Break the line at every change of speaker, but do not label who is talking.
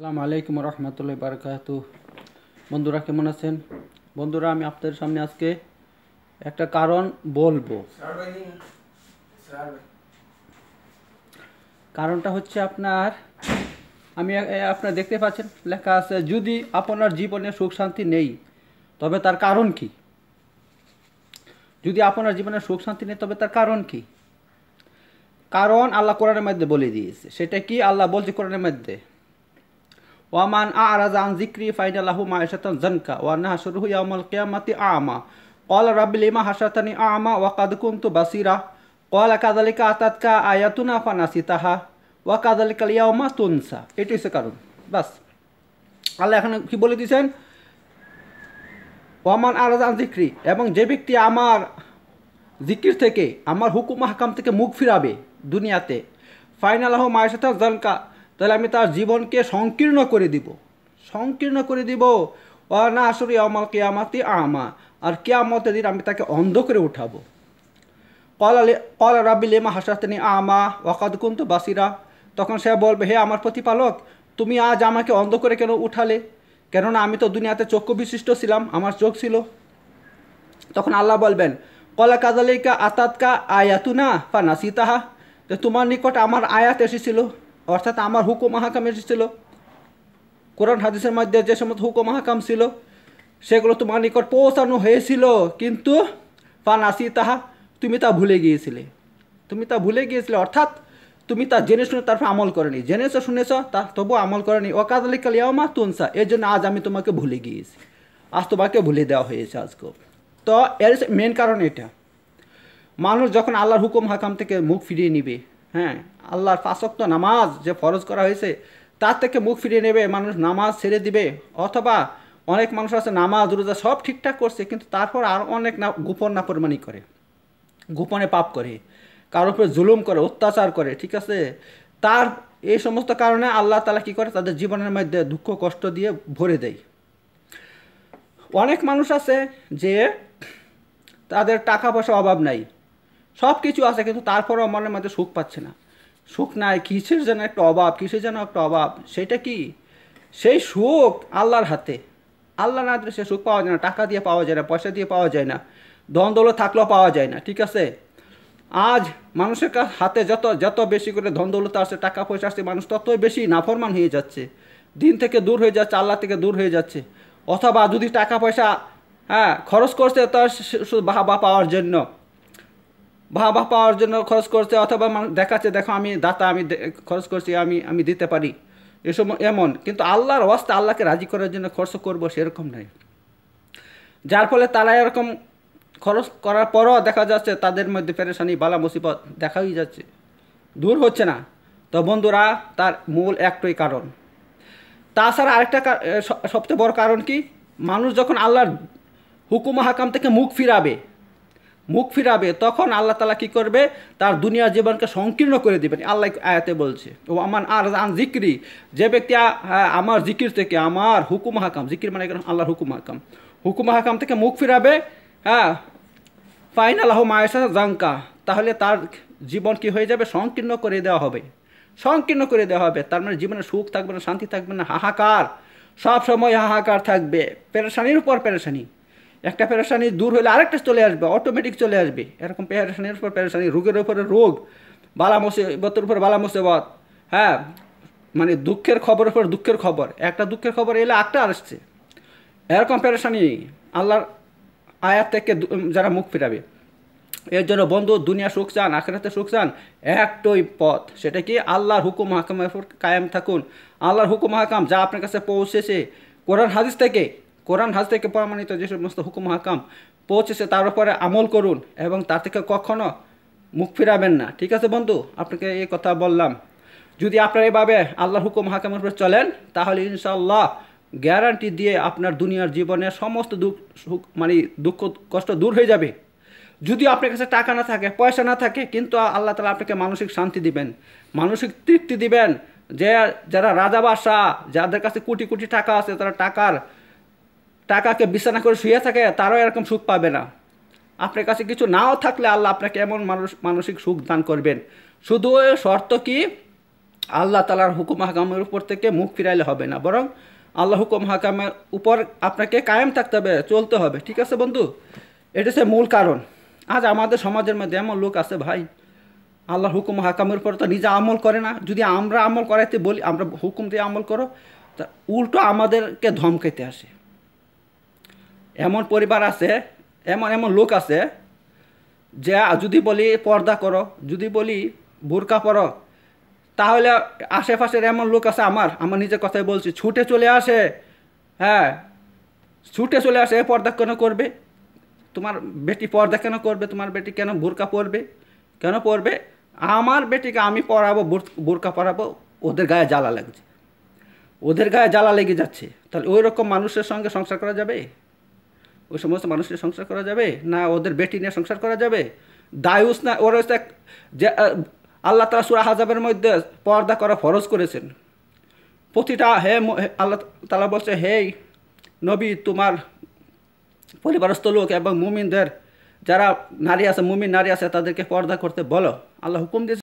সালাম আলাইকুম রহমতুল্লাহ বারকাত বন্ধুরা কেমন আছেন বন্ধুরা আমি আপনাদের সামনে আজকে একটা কারণ বলবো কারণটা হচ্ছে আপনার আমি আপনার দেখতে পাচ্ছেন লেখা আছে যদি আপনার জীবনে সুখ শান্তি নেই তবে তার কারণ কি যদি আপনার জীবনে সুখ শান্তি নেই তবে তার কারণ কি কারণ আল্লাহ কোরআনের মধ্যে বলে দিয়েছে সেটা কি আল্লাহ বলছে কোরআনের মধ্যে ওয়ামান আ আজান জিক্রি ফাইনালাহু মায়েশাতন জনকা ওয়া হাসুরহু ইয়ামাল কেয়ামাতি আমা কল রাবিলিমা হাসাতানি আমা ওয়াকাদ কুন্তু বাসিরা কল কাদালিকা আতাতকা আয়াতুনা ফানাসি তাহা ওয়াকাদালিকা ইয়ামা তুনসা এটি হচ্ছে কারণ বাস আল্লাহ এখানে কি বলে দিয়েছেন ওয়ামান আ আরাজান জিক্রি এবং যে ব্যক্তি আমার জিকির থেকে আমার হুকুম হাকাম থেকে মুখ ফিরাবে দুনিয়াতে ফাইনাল আহ মায়েশাতা জনকা তাহলে আমি তার জীবনকে সংকীর্ণ করে দিব সংকীর্ণ করে দিব না আসলে আমার কেয়ামাতি আমা আর কেয়ামতের দিন আমি তাকে অন্ধ করে উঠাবো কলা রাবি লেমা হাসাতনি আমা ওয়াকাদ কুন্ত বাসিরা তখন সে বলবে হে আমার প্রতিপালক তুমি আজ আমাকে অন্ধ করে কেন উঠালে কেননা আমি তো দুনিয়াতে চক্ষু বিশিষ্ট ছিলাম আমার চোখ ছিল তখন আল্লাহ বলবেন কলা কাদালিকা আতাতকা আয়াতুনা বা নাসিতাহা তোমার নিকট আমার আয়াত এসেছিল অর্থাৎ আমার হুকুম মাহাকামের এসেছিল কোরআন হাদিসের মধ্যে যে সমস্ত হুকুম মাহাকাম ছিল সেগুলো তোমার নিকট পৌঁছানো হয়েছিল কিন্তু পানাসি তাহা তুমি তা ভুলে গিয়েছিলে তুমি তা ভুলে গিয়েছিলে অর্থাৎ তুমি তা জেনে শুনে তারপর আমল করেনি জেনেছো শুনেছ তা তবু আমল করেনি অকাদ আলী কালিয়ামা তুনসা এর জন্য আজ আমি তোমাকে ভুলে গিয়েছি আজ তোমাকে ভুলে দেওয়া হয়েছে আজকে তো এর মেন কারণ এটা মানুষ যখন আল্লাহর হুকুম হাকাম থেকে মুখ ফিরিয়ে নিবে হ্যাঁ আল্লাহর পাঁচক্ত নামাজ যে ফরজ করা হয়েছে তার থেকে মুখ ফিরিয়ে নেবে মানুষ নামাজ ছেড়ে দিবে অথবা অনেক মানুষ আছে নামাজ রোজা সব ঠিকঠাক করছে কিন্তু তারপর আর অনেক না গোপন না পরিমাণই করে গোপনে পাপ করে কারোর উপরে জুলুম করে অত্যাচার করে ঠিক আছে তার এই সমস্ত কারণে আল্লাহ তালা কী করে তাদের জীবনের মধ্যে দুঃখ কষ্ট দিয়ে ভরে দেয় অনেক মানুষ আছে যে তাদের টাকা পয়সা অভাব নাই সব কিছু আছে কিন্তু তারপরেও মনের মধ্যে সুখ পাচ্ছে না সুখ নাই কিসের যেন একটা অভাব কিসের যেন একটা অভাব সেটা কি সেই সুখ আল্লাহর হাতে আল্লাহ না দিলে সে সুখ পাওয়া যায় না টাকা দিয়ে পাওয়া যায় না পয়সা দিয়ে পাওয়া যায় না ধন দৌলত থাকলেও পাওয়া যায় না ঠিক আছে আজ মানুষের কাছ হাতে যত যত বেশি করে ধন দৌলত আসছে টাকা পয়সা আসছে মানুষ ততই বেশি নাফরমান হয়ে যাচ্ছে দিন থেকে দূর হয়ে যাচ্ছে আল্লাহ থেকে দূর হয়ে যাচ্ছে অথবা যদি টাকা পয়সা হ্যাঁ খরচ করছে তার বা পাওয়ার জন্য বাবা পাওয়ার জন্য খরচ করছে অথবা দেখাচ্ছে দেখো আমি দাতা আমি খরচ করছি আমি আমি দিতে পারি এসব এমন কিন্তু আল্লাহর অবস্থা আল্লাহকে রাজি করার জন্য খরচ করব সেরকম নাই যার ফলে তারা এরকম খরচ করার পরও দেখা যাচ্ছে তাদের মধ্যে পেরেশানি বালা মুসিবত দেখাই যাচ্ছে দূর হচ্ছে না তো বন্ধুরা তার মূল একটাই কারণ তাছাড়া আরেকটা সবচেয়ে বড় কারণ কি মানুষ যখন আল্লাহর হুকুম হাকাম থেকে মুখ ফিরাবে মুখ ফিরাবে তখন আল্লাহ তালা কী করবে তার দুনিয়ার জীবনকে সংকীর্ণ করে দেবেন আল্লাহ আয়াতে বলছে ও আমার আর আন জিক্রি যে ব্যক্তি আমার জিকির থেকে আমার হুকুম হাকাম জিকির মানে আল্লাহর হুকুম হাকাম হুকুম হাকাম থেকে মুখ ফিরাবে হ্যাঁ ফাইনাল হো মায়েশা জাঙ্কা তাহলে তার জীবন কি হয়ে যাবে সংকীর্ণ করে দেওয়া হবে সংকীর্ণ করে দেওয়া হবে তার মানে জীবনে সুখ থাকবে না শান্তি থাকবে না হাহাকার সব সময় হাহাকার থাকবে পেরেশানির উপর পেরেশানি একটা পেরেশানি দূর হলে আরেকটা চলে আসবে অটোমেটিক চলে আসবে এরকম পেরেশানির উপর পেরেশানি রোগের উপরে রোগ বালা মুসিবতের উপর বালা মুসিবত হ্যাঁ মানে দুঃখের খবরের উপর দুঃখের খবর একটা দুঃখের খবর এলে একটা আসছে এরকম পেরেশানি আল্লাহর আয়াত থেকে যারা মুখ ফিরাবে এর জন্য বন্ধু দুনিয়া সুখ চান আখেরাতে সুখ চান একটাই পথ সেটা কি আল্লাহর হুকুম হাকামের কায়েম থাকুন আল্লাহর হুকুম হাকাম যা আপনার কাছে পৌঁছেছে কোরআন হাদিস থেকে কোরআন হাজ থেকে প্রমাণিত যে সমস্ত হুকুম হাকাম পৌঁছেছে তার উপরে আমল করুন এবং তার থেকে কখনো মুখ ফিরাবেন না ঠিক আছে বন্ধু আপনাকে এই কথা বললাম যদি আপনারা এভাবে আল্লাহ হুকুম হাকামের উপরে চলেন তাহলে ইনশাল্লাহ গ্যারান্টি দিয়ে আপনার দুনিয়ার জীবনে সমস্ত দুঃখ মানে দুঃখ কষ্ট দূর হয়ে যাবে যদি আপনার কাছে টাকা না থাকে পয়সা না থাকে কিন্তু আল্লাহ তালা আপনাকে মানসিক শান্তি দিবেন মানসিক তৃপ্তি দিবেন যে যারা রাজাবাসা যাদের কাছে কোটি কোটি টাকা আছে তারা টাকার টাকাকে বিছানা করে শুয়ে থাকে তারাও এরকম সুখ পাবে না আপনার কাছে কিছু নাও থাকলে আল্লাহ আপনাকে এমন মানুষ মানসিক সুখ দান করবেন শুধু শর্ত কি আল্লাহ তালার হুকুম হাকামের উপর থেকে মুখ ফিরাইলে হবে না বরং আল্লাহ হুকুম হাকামের উপর আপনাকে কায়েম থাকতে হবে চলতে হবে ঠিক আছে বন্ধু এটা হচ্ছে মূল কারণ আজ আমাদের সমাজের মধ্যে এমন লোক আছে ভাই আল্লাহ হুকুম হাকামের উপর তো নিজে আমল করে না যদি আমরা আমল করাইতে বলি আমরা হুকুম দিয়ে আমল করো তা উল্টো আমাদেরকে ধমকাইতে আসে এমন পরিবার আছে এমন এমন লোক আছে যে যদি বলি পর্দা করো যদি বলি বোরকা পরো তাহলে আশেপাশের এমন লোক আছে আমার আমার নিজের কথাই বলছি ছুটে চলে আসে হ্যাঁ ছুটে চলে আসে পর্দা কেন করবে তোমার বেটি পর্দা কেন করবে তোমার বেটি কেন বোরকা পরবে কেন পরবে আমার বেটিকে আমি পড়াবো বোরকা পরাবো ওদের গায়ে জ্বালা লাগছে ওদের গায়ে জ্বালা লেগে যাচ্ছে তাহলে ওই রকম মানুষের সঙ্গে সংসার করা যাবে ওই সমস্ত মানুষের সংসার করা যাবে না ওদের বেটি নিয়ে সংসার করা যাবে দায়ুস না ওর হচ্ছে যে আল্লাহ তালা সুরা হাজাবের মধ্যে পর্দা করা ফরজ করেছেন প্রতিটা হে আল্লাহ তালা বলছে হে নবী তোমার পরিবারস্থ লোক এবং মুমিনদের যারা নারী আছে মুমিন নারী আছে তাদেরকে পর্দা করতে বলো আল্লাহ হুকুম দিয়েছে